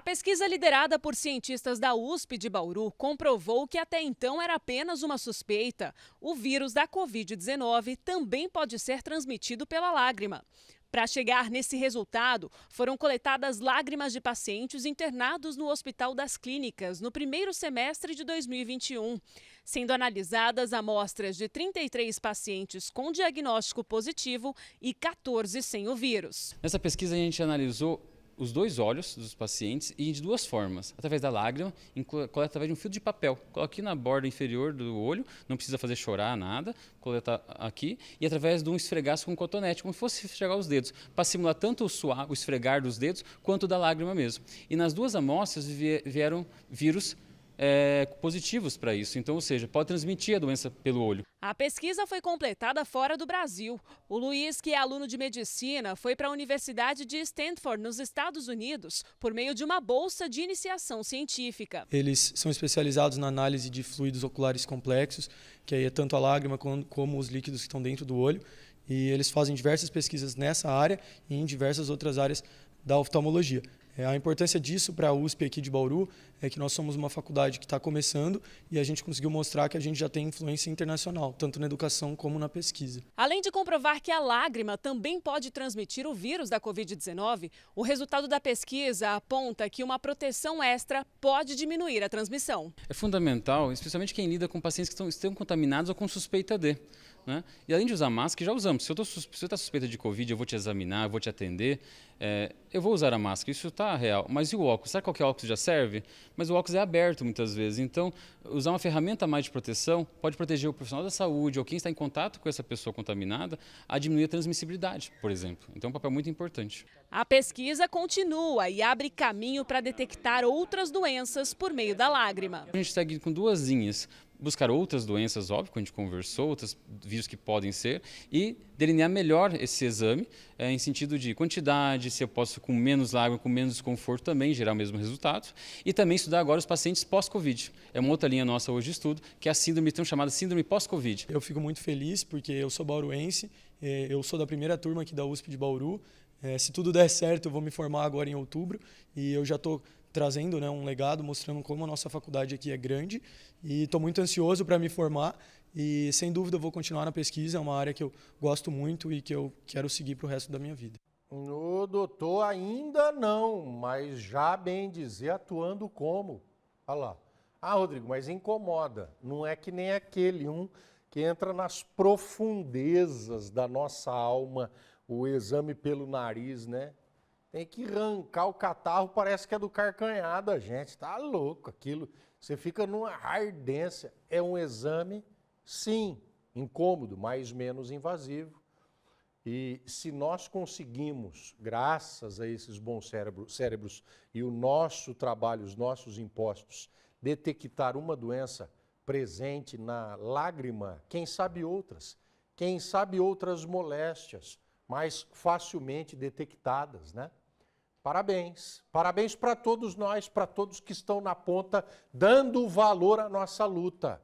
A pesquisa liderada por cientistas da USP de Bauru comprovou que até então era apenas uma suspeita. O vírus da Covid-19 também pode ser transmitido pela lágrima. Para chegar nesse resultado, foram coletadas lágrimas de pacientes internados no Hospital das Clínicas no primeiro semestre de 2021, sendo analisadas amostras de 33 pacientes com diagnóstico positivo e 14 sem o vírus. Nessa pesquisa, a gente analisou os dois olhos dos pacientes e de duas formas. Através da lágrima, coleta através de um fio de papel. Coloca aqui na borda inferior do olho, não precisa fazer chorar nada, coleta aqui. E através de um esfregaço com cotonete, como se fosse esfregar os dedos, para simular tanto o suar, o esfregar dos dedos, quanto da lágrima mesmo. E nas duas amostras vieram vírus é, positivos para isso. Então, ou seja, pode transmitir a doença pelo olho. A pesquisa foi completada fora do Brasil. O Luiz, que é aluno de medicina, foi para a Universidade de Stanford, nos Estados Unidos, por meio de uma bolsa de iniciação científica. Eles são especializados na análise de fluidos oculares complexos, que aí é tanto a lágrima como os líquidos que estão dentro do olho. E eles fazem diversas pesquisas nessa área e em diversas outras áreas da oftalmologia. É, a importância disso para a USP aqui de Bauru é que nós somos uma faculdade que está começando e a gente conseguiu mostrar que a gente já tem influência internacional, tanto na educação como na pesquisa. Além de comprovar que a lágrima também pode transmitir o vírus da Covid-19, o resultado da pesquisa aponta que uma proteção extra pode diminuir a transmissão. É fundamental, especialmente quem lida com pacientes que estão, estão contaminados ou com suspeita de. Né? E além de usar máscara, que já usamos. Se, eu tô, se você está suspeita de Covid, eu vou te examinar, eu vou te atender. É, eu vou usar a máscara, isso está real. Mas e o óculos? Será que qualquer é óculos já serve? Mas o óculos é aberto muitas vezes. Então, usar uma ferramenta mais de proteção pode proteger o profissional da saúde ou quem está em contato com essa pessoa contaminada a diminuir a transmissibilidade, por exemplo. Então, é um papel muito importante. A pesquisa continua e abre caminho para detectar outras doenças por meio da lágrima. A gente segue com duas linhas buscar outras doenças, óbvio, que a gente conversou, outros vírus que podem ser, e delinear melhor esse exame, é, em sentido de quantidade, se eu posso com menos água, com menos desconforto também gerar o mesmo resultado, e também estudar agora os pacientes pós-Covid. É uma outra linha nossa hoje de estudo, que é a síndrome tão chamada síndrome pós-Covid. Eu fico muito feliz porque eu sou bauruense, eh, eu sou da primeira turma aqui da USP de Bauru, é, se tudo der certo, eu vou me formar agora em outubro e eu já estou trazendo né, um legado, mostrando como a nossa faculdade aqui é grande. E estou muito ansioso para me formar e, sem dúvida, vou continuar na pesquisa. É uma área que eu gosto muito e que eu quero seguir para o resto da minha vida. O doutor ainda não, mas já bem dizer, atuando como? Olha lá. Ah, Rodrigo, mas incomoda. Não é que nem aquele um que entra nas profundezas da nossa alma, o exame pelo nariz, né? Tem que arrancar o catarro, parece que é do carcanhar da gente. Tá louco aquilo. Você fica numa ardência. É um exame, sim, incômodo, mas menos invasivo. E se nós conseguimos, graças a esses bons cérebros e o nosso trabalho, os nossos impostos, detectar uma doença presente na lágrima, quem sabe outras, quem sabe outras moléstias mais facilmente detectadas, né? Parabéns. Parabéns para todos nós, para todos que estão na ponta, dando valor à nossa luta.